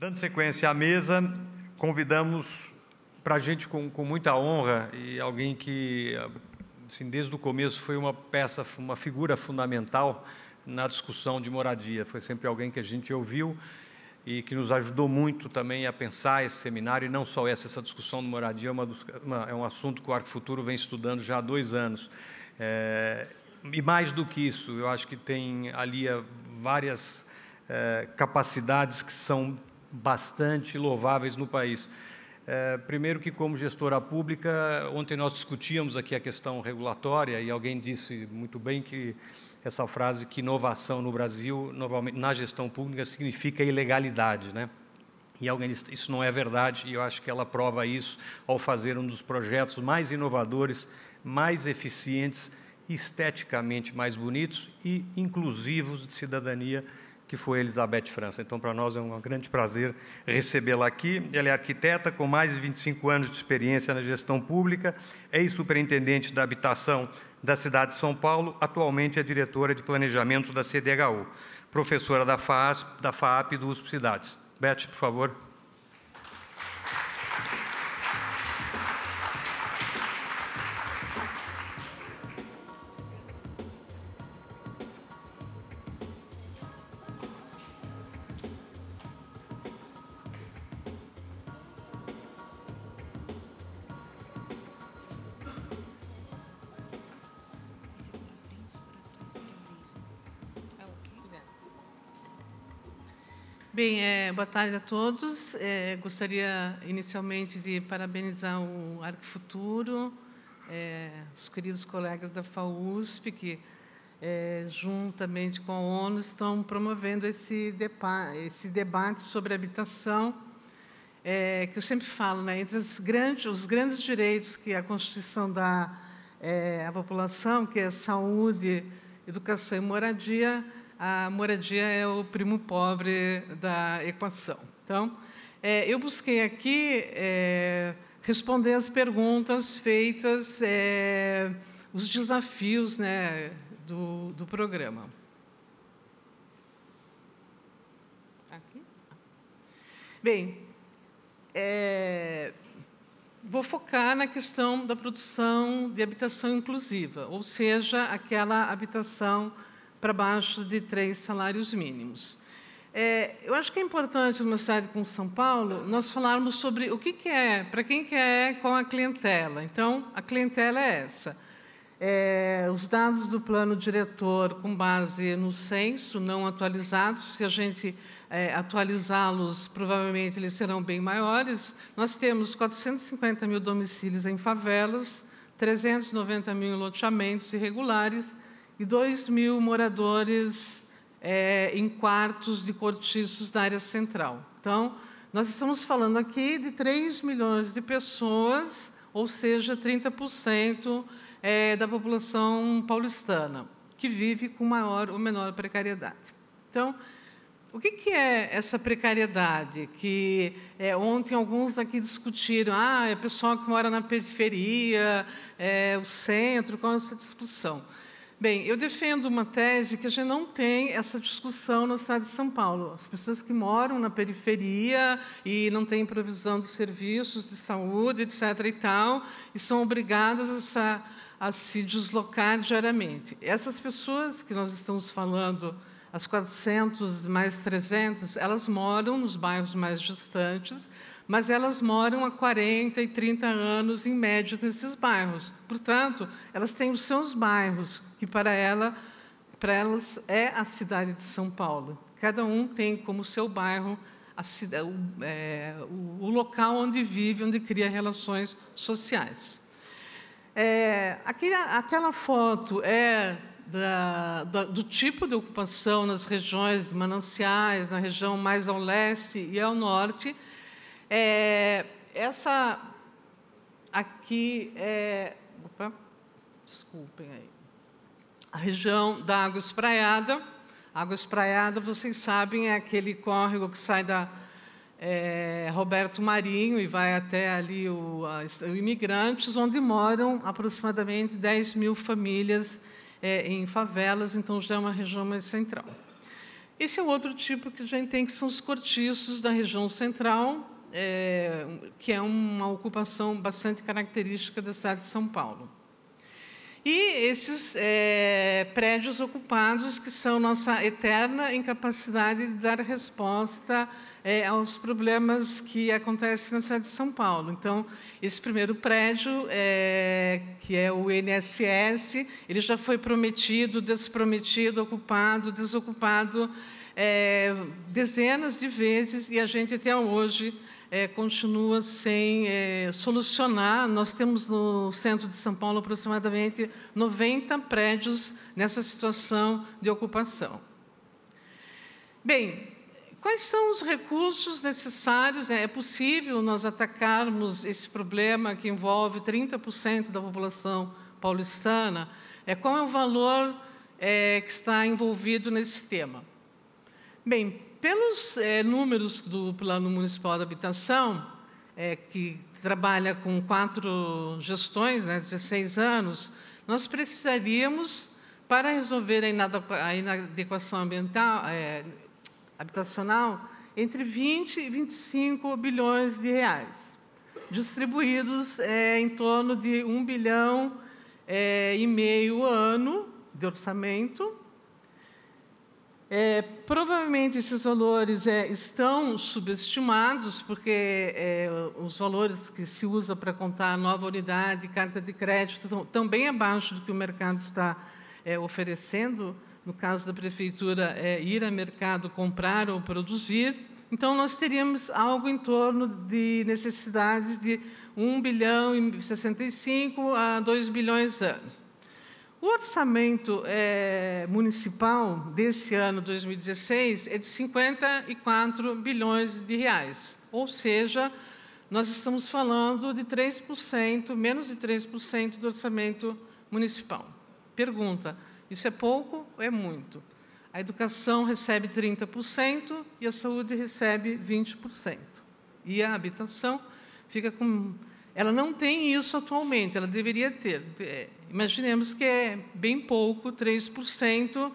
Dando sequência à mesa, convidamos para a gente com, com muita honra e alguém que, assim, desde o começo, foi uma peça, uma figura fundamental na discussão de moradia. Foi sempre alguém que a gente ouviu e que nos ajudou muito também a pensar esse seminário, e não só essa, essa discussão de moradia é, uma, é um assunto que o Arco Futuro vem estudando já há dois anos. É, e mais do que isso, eu acho que tem ali várias é, capacidades que são bastante louváveis no país. É, primeiro que, como gestora pública, ontem nós discutíamos aqui a questão regulatória e alguém disse muito bem que essa frase que inovação no Brasil, na gestão pública, significa ilegalidade, né? E alguém disse, isso não é verdade, e eu acho que ela prova isso ao fazer um dos projetos mais inovadores, mais eficientes, esteticamente mais bonitos e inclusivos de cidadania que foi Elizabeth França. Então, para nós é um grande prazer recebê-la aqui. Ela é arquiteta com mais de 25 anos de experiência na gestão pública, ex-superintendente é da habitação da cidade de São Paulo, atualmente é diretora de planejamento da CDHU, professora da FAP da do USP Cidades. Beth, por favor. boa tarde a todos. É, gostaria inicialmente de parabenizar o Arco Futuro, é, os queridos colegas da FAUSP, que é, juntamente com a ONU estão promovendo esse, esse debate sobre habitação, é, que eu sempre falo, né, entre grandes, os grandes direitos que a Constituição dá é, à população, que é saúde, educação e moradia, a moradia é o primo pobre da equação. Então, é, eu busquei aqui é, responder as perguntas feitas, é, os desafios né, do, do programa. Aqui. Bem, é, vou focar na questão da produção de habitação inclusiva, ou seja, aquela habitação inclusiva para baixo de três salários mínimos. É, eu acho que é importante numa cidade como São Paulo nós falarmos sobre o que, que é, para quem que é, qual a clientela. Então, a clientela é essa. É, os dados do plano diretor com base no censo não atualizados, se a gente é, atualizá-los, provavelmente eles serão bem maiores. Nós temos 450 mil domicílios em favelas, 390 mil em loteamentos irregulares e 2 mil moradores é, em quartos de cortiços da área central. Então, nós estamos falando aqui de 3 milhões de pessoas, ou seja, 30% é, da população paulistana, que vive com maior ou menor precariedade. Então, o que, que é essa precariedade? Que é, ontem alguns aqui discutiram, ah, é pessoal que mora na periferia, é, o centro, qual é essa discussão? Bem, eu defendo uma tese que a gente não tem essa discussão no Estado de São Paulo. As pessoas que moram na periferia e não têm provisão de serviços de saúde, etc. e tal, e são obrigadas a, a se deslocar diariamente. Essas pessoas que nós estamos falando, as 400 mais 300, elas moram nos bairros mais distantes, mas elas moram há 40 e 30 anos, em média, nesses bairros. Portanto, elas têm os seus bairros, que para, ela, para elas é a cidade de São Paulo. Cada um tem como seu bairro a, o, é, o local onde vive, onde cria relações sociais. É, aquela, aquela foto é da, da, do tipo de ocupação nas regiões mananciais, na região mais ao leste e ao norte, é, essa aqui é. Opa, desculpem aí. A região da Água Espraiada. Água Espraiada, vocês sabem, é aquele córrego que sai da é, Roberto Marinho e vai até ali o, a, o Imigrantes, onde moram aproximadamente 10 mil famílias é, em favelas, então já é uma região mais central. Esse é outro tipo que a gente tem, que são os cortiços da região central, é, que é uma ocupação bastante característica da cidade de São Paulo. E esses é, prédios ocupados, que são nossa eterna incapacidade de dar resposta é, aos problemas que acontecem na cidade de São Paulo. Então, esse primeiro prédio, é, que é o INSS, ele já foi prometido, desprometido, ocupado, desocupado é, dezenas de vezes, e a gente até hoje é, continua sem é, solucionar. Nós temos no centro de São Paulo aproximadamente 90 prédios nessa situação de ocupação. Bem, quais são os recursos necessários? É, é possível nós atacarmos esse problema que envolve 30% da população paulistana? É, qual é o valor é, que está envolvido nesse tema? Bem, pelos é, números do Plano Municipal de Habitação, é, que trabalha com quatro gestões, né, 16 anos, nós precisaríamos, para resolver a inadequação ambiental, é, habitacional, entre 20 e 25 bilhões de reais, distribuídos em torno de 1 bilhão e meio ano de orçamento, é, provavelmente esses valores é, estão subestimados, porque é, os valores que se usa para contar nova unidade, carta de crédito, estão bem abaixo do que o mercado está é, oferecendo. No caso da prefeitura, é, ir a mercado comprar ou produzir. Então, nós teríamos algo em torno de necessidades de 1 bilhão e 65 a 2 bilhões de anos. O orçamento é, municipal desse ano 2016 é de 54 bilhões de reais, ou seja, nós estamos falando de 3%, menos de 3% do orçamento municipal. Pergunta: isso é pouco ou é muito? A educação recebe 30% e a saúde recebe 20%. E a habitação fica com ela não tem isso atualmente, ela deveria ter. É, imaginemos que é bem pouco, 3%,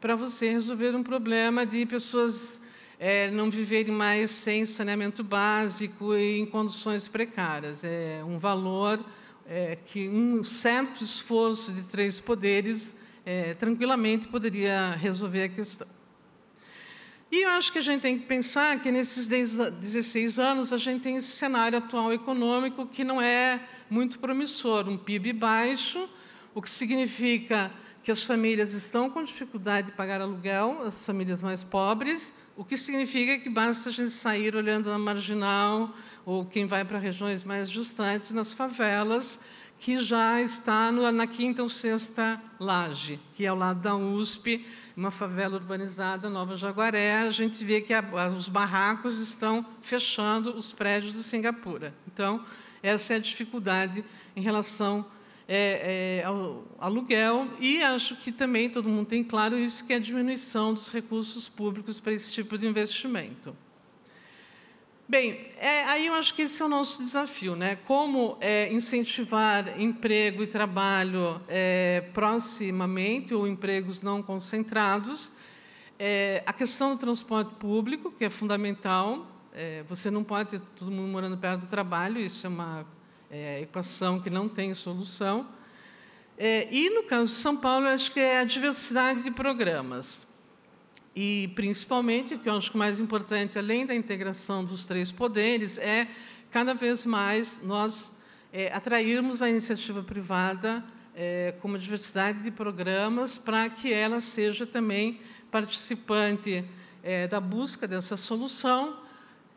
para você resolver um problema de pessoas é, não viverem mais sem saneamento básico e em condições precárias. É um valor é, que um certo esforço de três poderes é, tranquilamente poderia resolver a questão. E eu acho que a gente tem que pensar que nesses 16 anos a gente tem esse cenário atual econômico que não é muito promissor, um PIB baixo, o que significa que as famílias estão com dificuldade de pagar aluguel, as famílias mais pobres, o que significa que basta a gente sair olhando na marginal ou quem vai para regiões mais distantes, nas favelas, que já está no, na quinta ou sexta laje, que é ao lado da USP, uma favela urbanizada, Nova Jaguaré, a gente vê que a, os barracos estão fechando os prédios de Singapura. Então, essa é a dificuldade em relação é, é, ao aluguel e acho que também todo mundo tem claro isso que é a diminuição dos recursos públicos para esse tipo de investimento. Bem, é, aí eu acho que esse é o nosso desafio, né? Como é, incentivar emprego e trabalho é, proximamente ou empregos não concentrados. É, a questão do transporte público, que é fundamental. É, você não pode ter todo mundo morando perto do trabalho, isso é uma é, equação que não tem solução. e, no caso de São Paulo, acho que é a diversidade de programas. E, principalmente, que eu acho que mais importante, além da integração dos três poderes, é cada vez mais nós é, atrairmos a iniciativa privada é, com uma diversidade de programas para que ela seja também participante é, da busca dessa solução,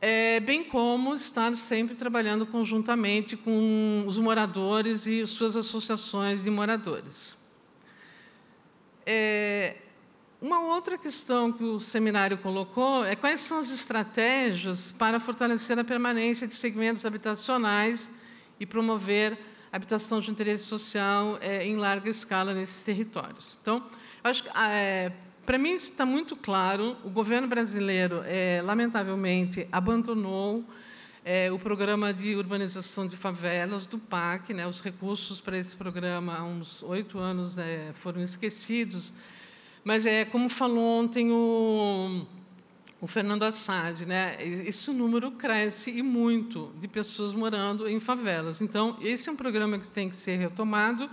é, bem como estar sempre trabalhando conjuntamente com os moradores e suas associações de moradores. É, uma outra questão que o seminário colocou é quais são as estratégias para fortalecer a permanência de segmentos habitacionais e promover habitação de interesse social é, em larga escala nesses territórios. Então, acho que, ah, é, para mim, isso está muito claro. O governo brasileiro, é, lamentavelmente, abandonou é, o programa de urbanização de favelas do PAC. Né, os recursos para esse programa, há uns oito anos, é, foram esquecidos mas é como falou ontem o, o Fernando Assad, né? Esse número cresce e muito de pessoas morando em favelas. Então, esse é um programa que tem que ser retomado.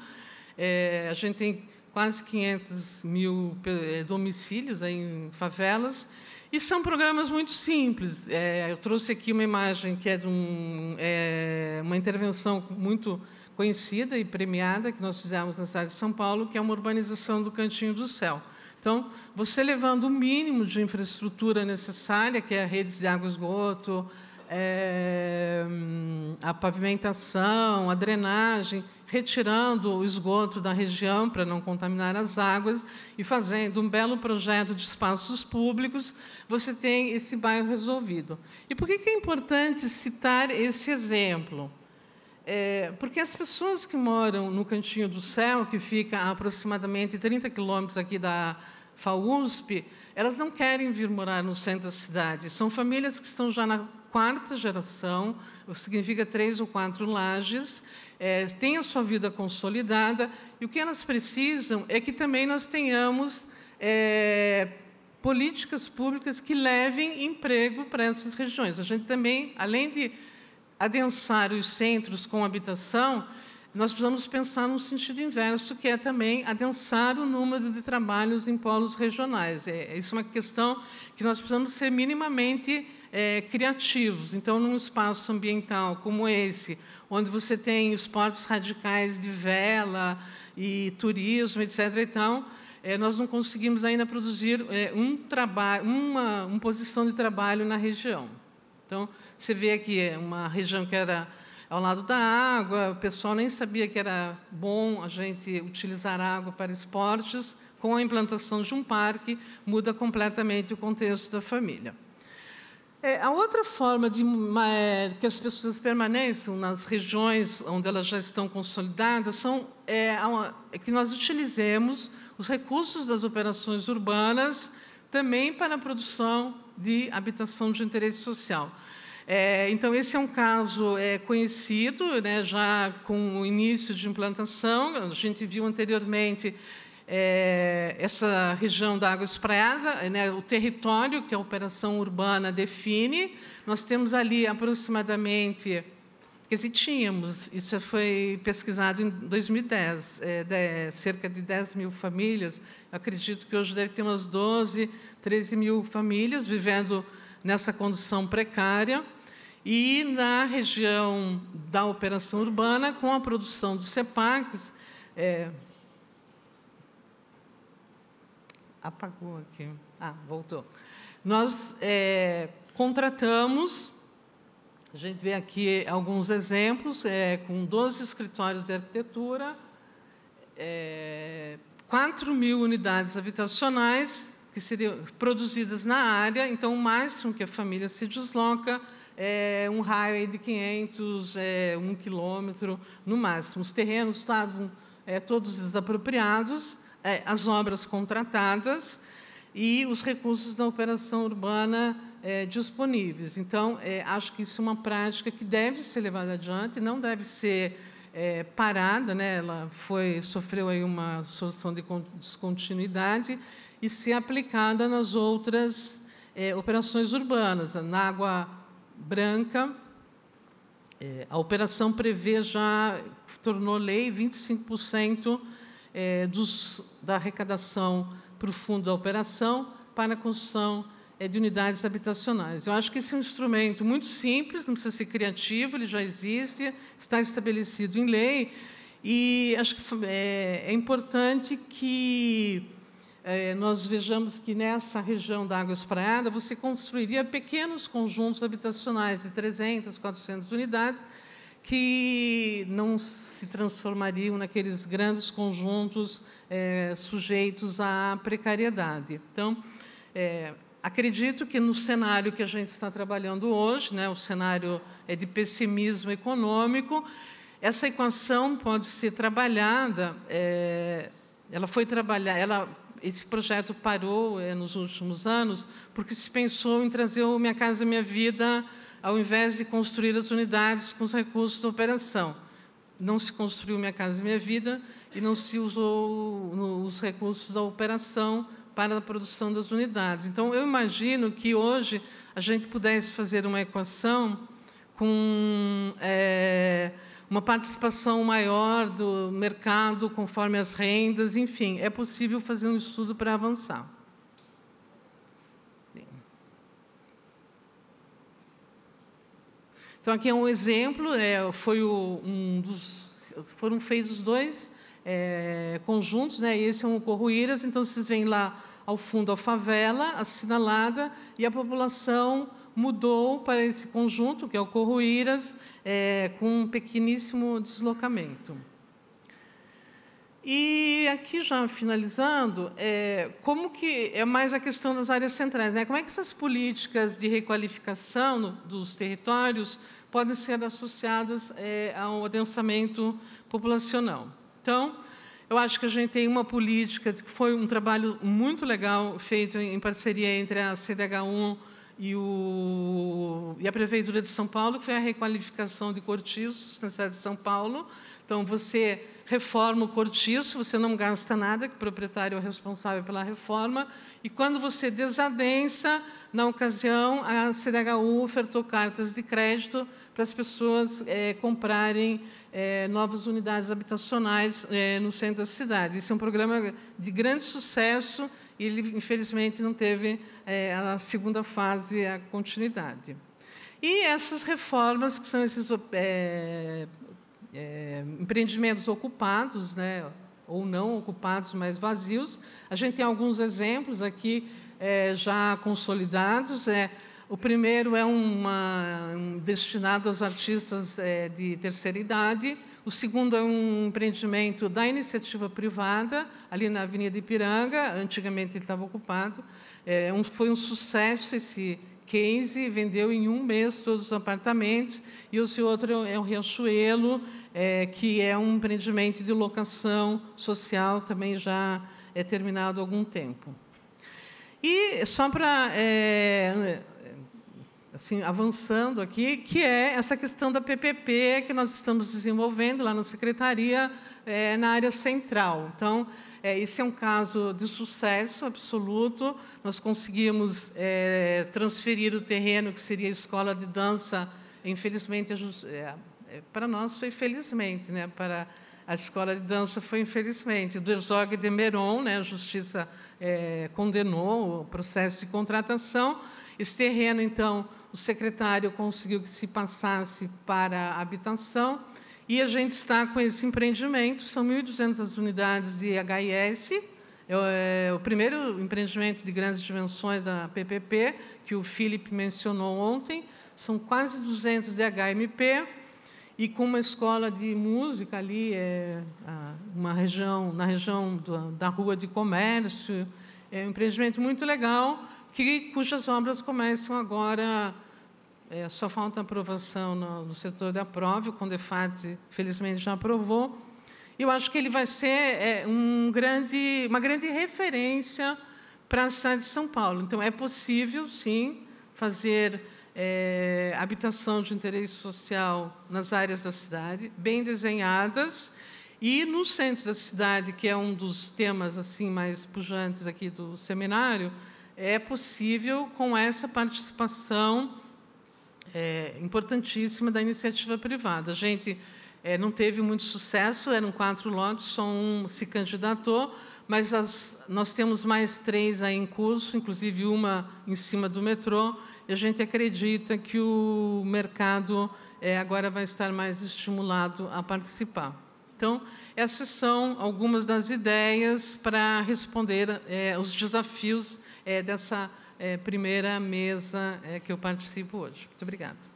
É, a gente tem quase 500 mil é, domicílios em favelas. E são programas muito simples. É, eu trouxe aqui uma imagem que é de um, é, uma intervenção muito conhecida e premiada que nós fizemos na cidade de São Paulo, que é uma urbanização do Cantinho do Céu. Então, você levando o mínimo de infraestrutura necessária, que é redes de água e esgoto, é, hum, a pavimentação, a drenagem, retirando o esgoto da região para não contaminar as águas e fazendo um belo projeto de espaços públicos, você tem esse bairro resolvido. E por que é importante citar esse exemplo? É, porque as pessoas que moram no Cantinho do Céu, que fica a aproximadamente 30 quilômetros aqui da FAUSP, elas não querem vir morar no centro da cidade. São famílias que estão já na quarta geração, o que significa três ou quatro lajes, é, têm a sua vida consolidada, e o que elas precisam é que também nós tenhamos é, políticas públicas que levem emprego para essas regiões. A gente também, além de adensar os centros com habitação, nós precisamos pensar no sentido inverso, que é também adensar o número de trabalhos em polos regionais. É, é, isso é uma questão que nós precisamos ser minimamente é, criativos. Então, num espaço ambiental como esse, onde você tem esportes radicais de vela e turismo, etc., então, é, nós não conseguimos ainda produzir é, um trabalho, uma, uma posição de trabalho na região. Então, você vê aqui é uma região que era ao lado da água, o pessoal nem sabia que era bom a gente utilizar água para esportes. Com a implantação de um parque, muda completamente o contexto da família. É, a outra forma de é, que as pessoas permaneçam nas regiões onde elas já estão consolidadas são é, é que nós utilizemos os recursos das operações urbanas também para a produção de habitação de interesse social. É, então, esse é um caso é, conhecido, né, já com o início de implantação. A gente viu anteriormente é, essa região da água espraiada, né, o território que a operação urbana define. Nós temos ali aproximadamente existíamos, assim, isso foi pesquisado em 2010, é, de, cerca de 10 mil famílias, acredito que hoje deve ter umas 12, 13 mil famílias vivendo nessa condição precária, e na região da operação urbana, com a produção dos CEPACs, é, apagou aqui, ah, voltou, nós é, contratamos a gente vê aqui alguns exemplos, é, com 12 escritórios de arquitetura, é, 4 mil unidades habitacionais que seriam produzidas na área, então o máximo que a família se desloca é um raio de 500, é, 1 um quilômetro no máximo. Os terrenos estavam é, todos desapropriados, é, as obras contratadas e os recursos da operação urbana é, disponíveis. Então, é, acho que isso é uma prática que deve ser levada adiante, não deve ser é, parada, né? ela foi, sofreu aí uma solução de descontinuidade e ser aplicada nas outras é, operações urbanas. Na Água Branca, é, a operação prevê já, tornou lei, 25% é, dos, da arrecadação para o fundo da operação para a construção é de unidades habitacionais. Eu acho que esse é um instrumento muito simples, não precisa ser criativo, ele já existe, está estabelecido em lei, e acho que é, é importante que é, nós vejamos que nessa região da Água Espraiada você construiria pequenos conjuntos habitacionais de 300, 400 unidades, que não se transformariam naqueles grandes conjuntos é, sujeitos à precariedade. Então, é, Acredito que no cenário que a gente está trabalhando hoje, né, o cenário é de pessimismo econômico, essa equação pode ser trabalhada. É, ela foi trabalhar, ela, esse projeto parou é, nos últimos anos porque se pensou em trazer o Minha Casa Minha Vida ao invés de construir as unidades com os recursos da operação. Não se construiu Minha Casa Minha Vida e não se usou os recursos da operação para a produção das unidades. Então, eu imagino que hoje a gente pudesse fazer uma equação com é, uma participação maior do mercado conforme as rendas, enfim, é possível fazer um estudo para avançar. Então, aqui é um exemplo, é, foi o, um dos, foram feitos dois é, conjuntos, né? esse é um Corruíras, então vocês veem lá ao fundo a favela assinalada e a população mudou para esse conjunto, que é o Corruíras, é, com um pequeníssimo deslocamento. E aqui já finalizando, é, como que é mais a questão das áreas centrais, né? Como é que essas políticas de requalificação no, dos territórios podem ser associadas é, ao adensamento populacional? Então, eu acho que a gente tem uma política que foi um trabalho muito legal feito em parceria entre a CDH1 e, o, e a Prefeitura de São Paulo, que foi a requalificação de cortiços na cidade de São Paulo. Então, você reforma o cortiço, você não gasta nada, que o proprietário é o responsável pela reforma. E quando você desadensa, na ocasião, a CDHU ofertou cartas de crédito para as pessoas é, comprarem é, novas unidades habitacionais é, no centro da cidade. Isso é um programa de grande sucesso e ele, infelizmente, não teve a segunda fase, a continuidade. E essas reformas, que são esses empreendimentos ocupados, né, ou não ocupados, mas vazios, a gente tem alguns exemplos aqui já consolidados. É, o primeiro é uma, um destinado aos artistas é, de terceira idade. O segundo é um empreendimento da iniciativa privada, ali na Avenida Ipiranga. Antigamente ele estava ocupado. É, um, foi um sucesso esse case, vendeu em um mês todos os apartamentos. E esse outro é o Riachuelo, é, que é um empreendimento de locação social, também já é terminado há algum tempo. E só para. É, assim, avançando aqui, que é essa questão da PPP que nós estamos desenvolvendo lá na Secretaria, é, na área central. Então, é, esse é um caso de sucesso absoluto. Nós conseguimos é, transferir o terreno que seria a escola de dança, infelizmente, é, para nós foi felizmente, né? para a escola de dança foi infelizmente. Do Herzog de Meron, né? a justiça condenou o processo de contratação. Esse terreno, então, o secretário conseguiu que se passasse para habitação, e a gente está com esse empreendimento, são 1.200 unidades de HIS, é, é o primeiro empreendimento de grandes dimensões da PPP, que o Felipe mencionou ontem, são quase 200 de HMP, e com uma escola de música ali, é, uma região, na região da, da Rua de Comércio, é um empreendimento muito legal, que, cujas obras começam agora. É, só falta aprovação no, no setor da prova, o Condefat, felizmente, já aprovou. Eu acho que ele vai ser é, um grande, uma grande referência para a cidade de São Paulo. Então, é possível, sim, fazer é, habitação de interesse social nas áreas da cidade, bem desenhadas, e no centro da cidade, que é um dos temas assim mais pujantes aqui do seminário, é possível com essa participação é, importantíssima da iniciativa privada. A gente é, não teve muito sucesso, eram quatro lotes, só um se candidatou, mas as, nós temos mais três aí em curso, inclusive uma em cima do metrô, e a gente acredita que o mercado é, agora vai estar mais estimulado a participar. Então, essas são algumas das ideias para responder é, os desafios é, dessa é, primeira mesa é, que eu participo hoje. Muito obrigada.